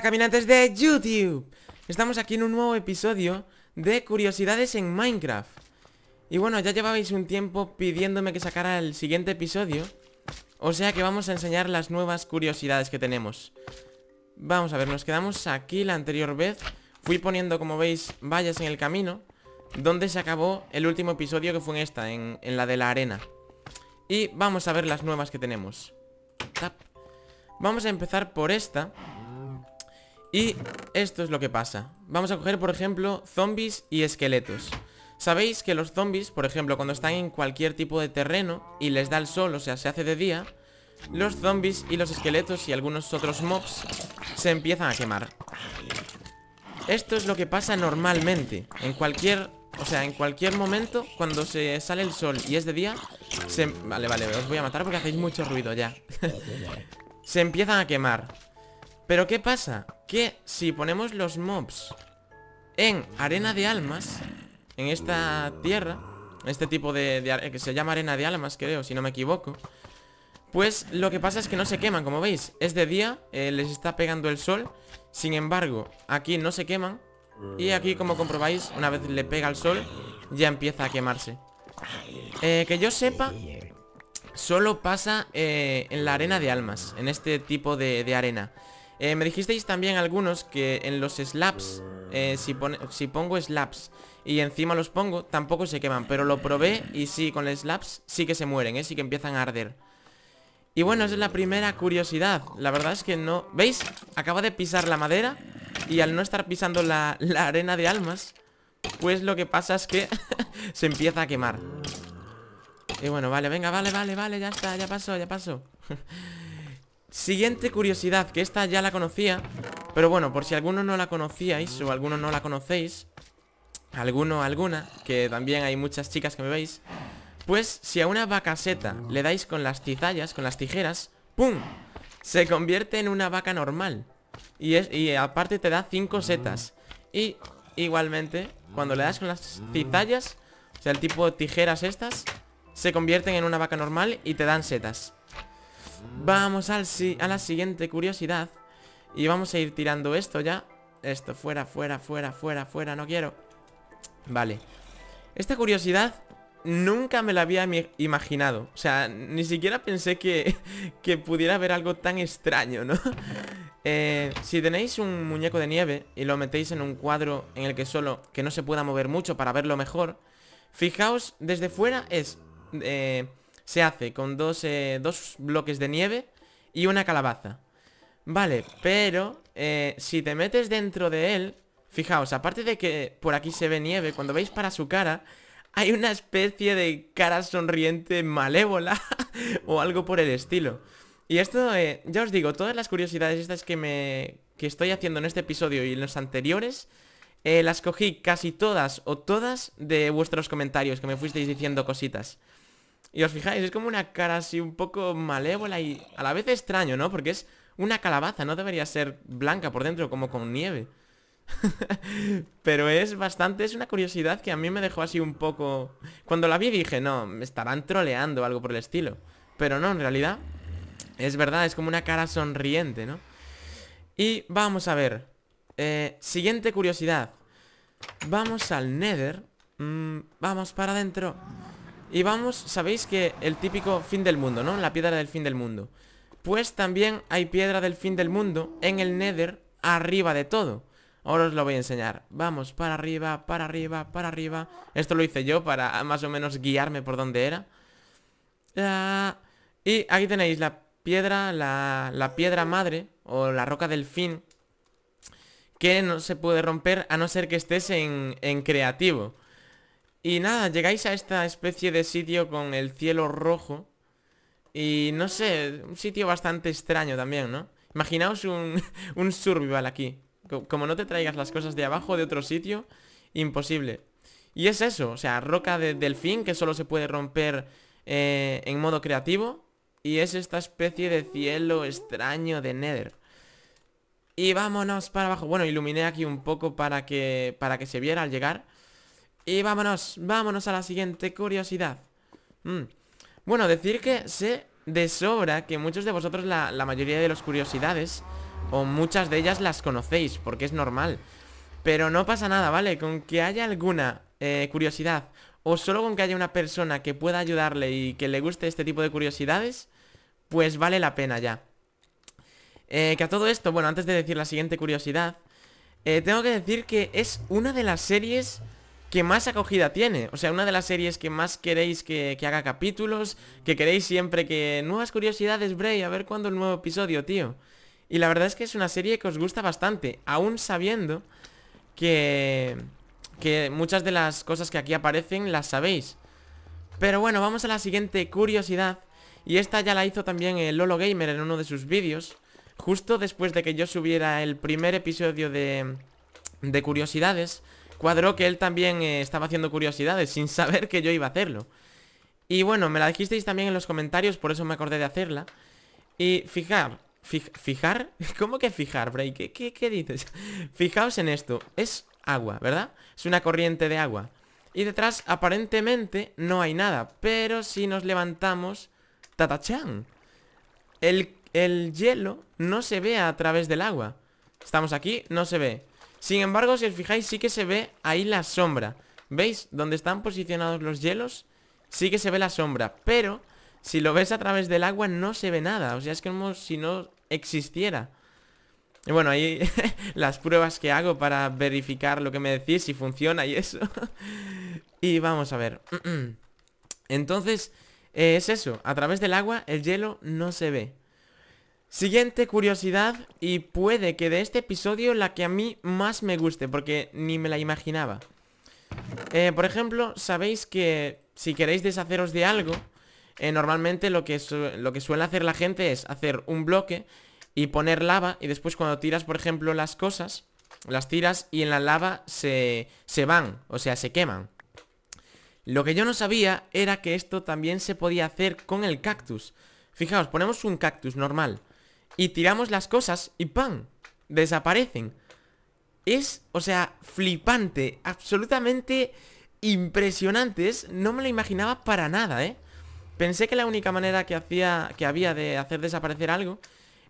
caminantes de YouTube Estamos aquí en un nuevo episodio de curiosidades en Minecraft Y bueno, ya llevabais un tiempo pidiéndome que sacara el siguiente episodio O sea que vamos a enseñar las nuevas curiosidades que tenemos Vamos a ver, nos quedamos aquí la anterior vez Fui poniendo, como veis, vallas en el camino Donde se acabó el último episodio que fue en esta, en, la de la arena Y vamos a ver las nuevas que tenemos Vamos a empezar por esta y esto es lo que pasa Vamos a coger, por ejemplo, zombies y esqueletos Sabéis que los zombies, por ejemplo, cuando están en cualquier tipo de terreno Y les da el sol, o sea, se hace de día Los zombies y los esqueletos y algunos otros mobs Se empiezan a quemar Esto es lo que pasa normalmente En cualquier... O sea, en cualquier momento, cuando se sale el sol y es de día se... Vale, vale, os voy a matar porque hacéis mucho ruido ya Se empiezan a quemar pero ¿qué pasa? Que si ponemos los mobs en arena de almas, en esta tierra, este tipo de, que se llama arena de almas, creo, si no me equivoco, pues lo que pasa es que no se queman, como veis, es de día, eh, les está pegando el sol, sin embargo, aquí no se queman, y aquí como comprobáis, una vez le pega el sol, ya empieza a quemarse. Eh, que yo sepa, solo pasa eh, en la arena de almas, en este tipo de arena. Eh, me dijisteis también algunos que en los slaps, eh, si, pongo slaps y encima los pongo, tampoco se queman. Pero lo probé y sí, con los slaps sí que se mueren, eh, sí que empiezan a arder. Y bueno, esa es la primera curiosidad. La verdad es que no... ¿Veis? Acaba de pisar la madera y al no estar pisando la, la arena de almas, pues lo que pasa es que se empieza a quemar. Y bueno, vale, venga, vale, vale, vale, ya está, ya pasó, ya pasó. Siguiente curiosidad, que esta ya la conocía Pero bueno, por si alguno no la conocíais O alguno no la conocéis Alguno, alguna Que también hay muchas chicas que me veis Pues si a una vaca seta le dais con las tizallas, con las tijeras ¡Pum! Se convierte en una vaca normal Y, es, aparte te da 5 setas Y igualmente, cuando le das con las tizallas O sea, el tipo tijeras estas Se convierten en una vaca normal y te dan setas Vamos al, a la siguiente curiosidad Y vamos a ir tirando esto ya Esto, fuera, fuera, fuera, fuera, fuera No quiero Vale Esta curiosidad nunca me la había imaginado O sea, ni siquiera pensé que, que pudiera haber algo tan extraño, ¿no? Eh, si tenéis un muñeco de nieve y lo metéis en un cuadro en el que solo que no se pueda mover mucho para verlo mejor Fijaos, desde fuera es... Eh, se hace con dos, eh, dos bloques de nieve y una calabaza. Vale, pero eh, si te metes dentro de él, fijaos, aparte de que por aquí se ve nieve, cuando veis para su cara, hay una especie de cara sonriente malévola o algo por el estilo. Y esto, eh, ya os digo, todas las curiosidades estas que me que estoy haciendo en este episodio y en los anteriores, las cogí casi todas o todas de vuestros comentarios, que me fuisteis diciendo cositas. Y os fijáis, es como una cara así un poco malévola y a la vez extraño, ¿no? Porque es una calabaza, no debería ser blanca por dentro como con nieve. Pero es bastante, es una curiosidad que a mí me dejó así un poco... Cuando la vi dije, no, me estarán troleando o algo por el estilo. Pero no, en realidad es verdad, es como una cara sonriente, ¿no? Y vamos a ver. Eh, siguiente curiosidad. Vamos al Nether. Mm, vamos para adentro. Y vamos, sabéis que el típico fin del mundo, ¿no? La piedra del fin del mundo Pues también hay piedra del fin del mundo en el Nether arriba de todo Ahora os lo voy a enseñar Vamos, para arriba, para arriba, para arriba Esto lo hice yo para ah, más o menos guiarme por dónde era ah, Y aquí tenéis la piedra, la, la piedra madre O la roca del fin Que no se puede romper a no ser que estés en, en creativo y nada, llegáis a esta especie de sitio con el cielo rojo Y no sé, un sitio bastante extraño también, ¿no? Imaginaos un, un survival aquí Como no te traigas las cosas de abajo de otro sitio, imposible Y es eso, o sea, roca de delfín que solo se puede romper eh, en modo creativo Y es esta especie de cielo extraño de Nether Y vámonos para abajo Bueno, iluminé aquí un poco para que, para que se viera al llegar y vámonos, vámonos a la siguiente curiosidad mm. Bueno, decir que sé de sobra que muchos de vosotros la, mayoría de las curiosidades O muchas de ellas las conocéis, porque es normal Pero no pasa nada, ¿vale? Con que haya alguna eh, curiosidad o solo con que haya una persona que pueda ayudarle y que le guste este tipo de curiosidades, pues vale la pena ya. Eh, que a todo esto, bueno, antes de decir la siguiente curiosidad, eh, tengo que decir que es una de las series que más acogida tiene. O sea, una de las series que más queréis que, haga capítulos, que queréis siempre que... Nuevas curiosidades, Bray, a ver cuándo el nuevo episodio, tío. Y la verdad es que es una serie que os gusta bastante, aún sabiendo que... Que muchas de las cosas que aquí aparecen las sabéis. Pero bueno, vamos a la siguiente curiosidad. Y esta ya la hizo también el Lolo Gamer en uno de sus vídeos. Justo después de que yo subiera el primer episodio de, de curiosidades cuadró que él también eh, estaba haciendo curiosidades sin saber que yo iba a hacerlo. Y bueno, me la dijisteis también en los comentarios, por eso me acordé de hacerla. Y fijar, ¿fijar? ¿Cómo que fijar, Bray? ¿Qué, qué, dices? Fijaos en esto, es agua, ¿verdad? Es una corriente de agua. Y detrás aparentemente no hay nada, pero si nos levantamos... ¡Tatachán! El, el hielo no se ve a través del agua. Estamos aquí, no se ve. Sin embargo, si os fijáis, sí que se ve ahí la sombra ¿Veis? Donde están posicionados los hielos Sí que se ve la sombra Pero, si lo ves a través del agua no se ve nada O sea, es como si no existiera bueno, ahí las pruebas que hago para verificar lo que me decís Si funciona y eso Y vamos a ver Entonces, eh, es eso A través del agua el hielo no se ve Siguiente curiosidad y puede que de este episodio la que a mí más me guste porque ni me la imaginaba. Eh, por ejemplo, sabéis que si queréis deshaceros de algo, eh, normalmente lo que, lo que suele hacer la gente es hacer un bloque y poner lava y después cuando tiras, por ejemplo, las cosas, las tiras y en la lava se, se van, o sea, se queman. Lo que yo no sabía era que esto también se podía hacer con el cactus. Fijaos, ponemos un cactus normal y tiramos las cosas y ¡pam! Desaparecen. Es, o sea, flipante, absolutamente impresionante. no me lo imaginaba para nada, ¿eh? Pensé que la única manera que, hacía, que había de hacer desaparecer algo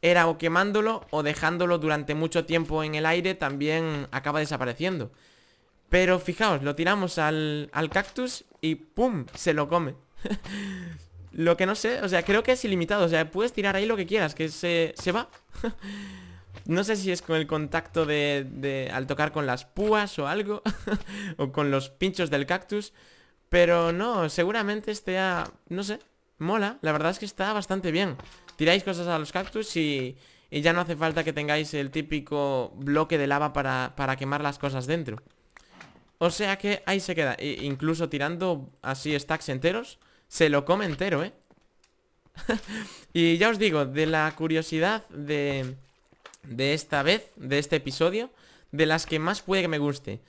era o quemándolo o dejándolo durante mucho tiempo en el aire también acaba desapareciendo. Pero fijaos, lo tiramos al, al cactus y ¡pum! Se lo come. Lo que no sé, o sea, creo que es ilimitado O sea, puedes tirar ahí lo que quieras, que se, va No sé si es con el contacto de, al tocar con las púas o algo O con los pinchos del cactus Pero no, seguramente esté a... No sé, mola La verdad es que está bastante bien Tiráis cosas a los cactus y, ya no hace falta que tengáis el típico bloque de lava para, quemar las cosas dentro O sea que ahí se queda e Incluso tirando así stacks enteros se lo come entero, ¿eh? y ya os digo, de la curiosidad de, de esta vez, de este episodio, de las que más puede que me guste.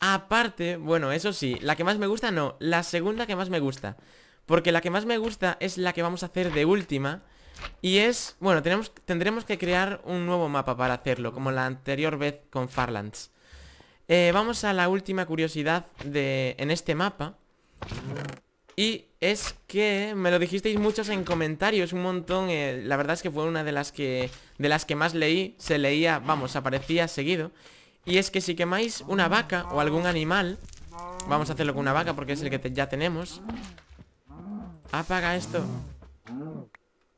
Aparte, bueno, eso sí, la que más me gusta no, la segunda que más me gusta. Porque la que más me gusta es la que vamos a hacer de última. Y es, bueno, tenemos, tendremos que crear un nuevo mapa para hacerlo, como la anterior vez con Farlands. Eh, vamos a la última curiosidad de, en este mapa. Y es que me lo dijisteis muchos en comentarios, un montón, eh, la verdad es que fue una de las que de las que más leí, se leía, vamos, aparecía seguido. Y es que si quemáis una vaca o algún animal, vamos a hacerlo con una vaca porque es el que ya tenemos. Apaga esto.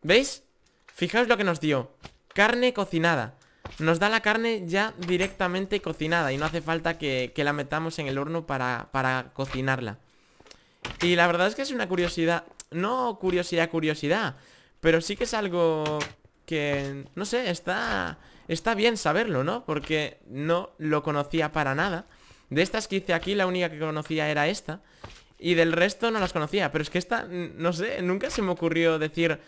¿Veis? Fijaos lo que nos dio. Carne cocinada. Nos da la carne ya directamente cocinada y no hace falta que, la metamos en el horno para cocinarla. Y la verdad es que es una curiosidad No curiosidad, curiosidad Pero sí que es algo que, no sé, está, está bien saberlo, ¿no? Porque no lo conocía para nada De estas que hice aquí, la única que conocía era esta Y del resto no las conocía Pero es que esta, no sé, nunca se me ocurrió decir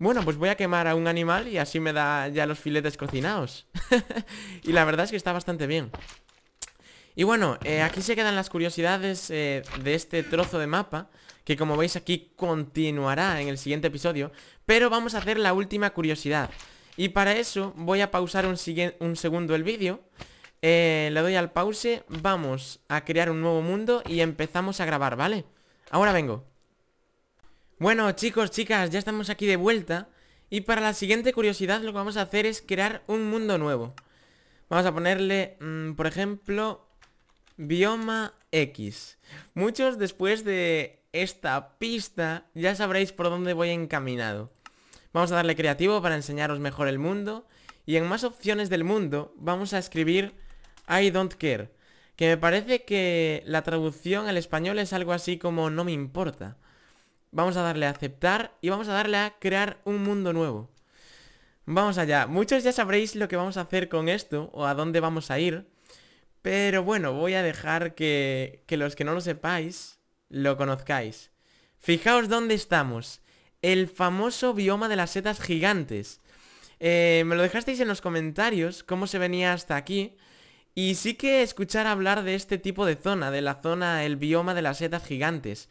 bueno, pues voy a quemar a un animal y así me da ya los filetes cocinados. y la verdad es que está bastante bien. Y bueno, eh, aquí se quedan las curiosidades eh, de este trozo de mapa Que como veis aquí continuará en el siguiente episodio Pero vamos a hacer la última curiosidad Y para eso voy a pausar un, un segundo el vídeo eh, Le doy al pause, vamos a crear un nuevo mundo y empezamos a grabar, ¿vale? Ahora vengo Bueno chicos, chicas, ya estamos aquí de vuelta Y para la siguiente curiosidad lo que vamos a hacer es crear un mundo nuevo Vamos a ponerle, mm, por ejemplo, Bioma X. Muchos después de esta pista ya sabréis por dónde voy encaminado. Vamos a darle creativo para enseñaros mejor el mundo. Y en más opciones del mundo vamos a escribir I don't care. Que me parece que la traducción al español es algo así como no me importa. Vamos a darle a aceptar y vamos a darle a crear un mundo nuevo. Vamos allá. Muchos ya sabréis lo que vamos a hacer con esto o a dónde vamos a ir. Pero bueno, voy a dejar que, los que no lo sepáis, lo conozcáis. Fijaos dónde estamos. El famoso bioma de las setas gigantes. Eh, me lo dejasteis en los comentarios, cómo se venía hasta aquí. Y sí que escuchar hablar de este tipo de zona, de la zona, el bioma de las setas gigantes.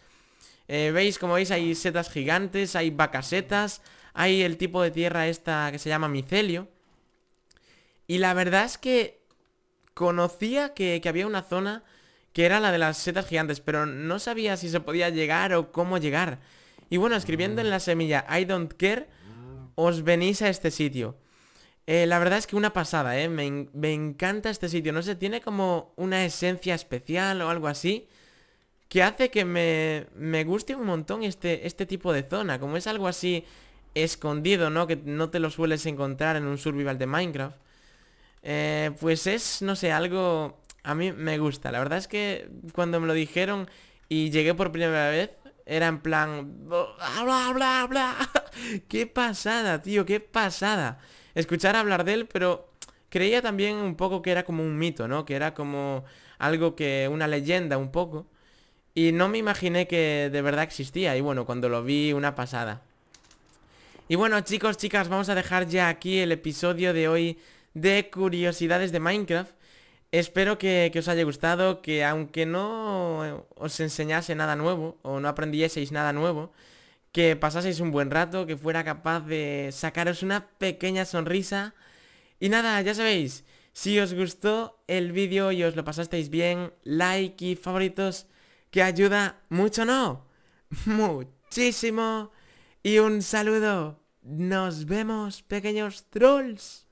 Eh, veis, como veis, hay setas gigantes, hay vacasetas, hay el tipo de tierra esta que se llama micelio. Y la verdad es que conocía que, había una zona que era la de las setas gigantes, pero no sabía si se podía llegar o cómo llegar. Y bueno, escribiendo en ah. la semilla I don't care, os venís a este sitio. Eh, la verdad es que una pasada, ¿eh? Me, encanta este sitio. No sé, tiene como una esencia especial o algo así que hace que me, me guste un montón este, este tipo de zona. Como es algo así escondido, ¿no? Que no te lo sueles encontrar en un survival de Minecraft. Eh, pues es, no sé, algo... A mí me gusta. La verdad es que cuando me lo dijeron y llegué por primera vez, era en plan... Bla, bla, bla. ¡Qué pasada, tío! ¡Qué pasada! Escuchar hablar de él, pero creía también un poco que era como un mito, ¿no? Que era como algo que... una leyenda un poco. Y no me imaginé que de verdad existía. Y bueno, cuando lo vi, una pasada. Y bueno, chicos, chicas, vamos a dejar ya aquí el episodio de hoy de curiosidades de Minecraft. Espero que, os haya gustado, que aunque no os enseñase nada nuevo o no aprendieseis nada nuevo, que pasaseis un buen rato, que fuera capaz de sacaros una pequeña sonrisa. Y nada, ya sabéis, si os gustó el vídeo y os lo pasasteis bien, like y favoritos, que ayuda mucho, ¿no? Muchísimo. Y un saludo. Nos vemos, pequeños trolls.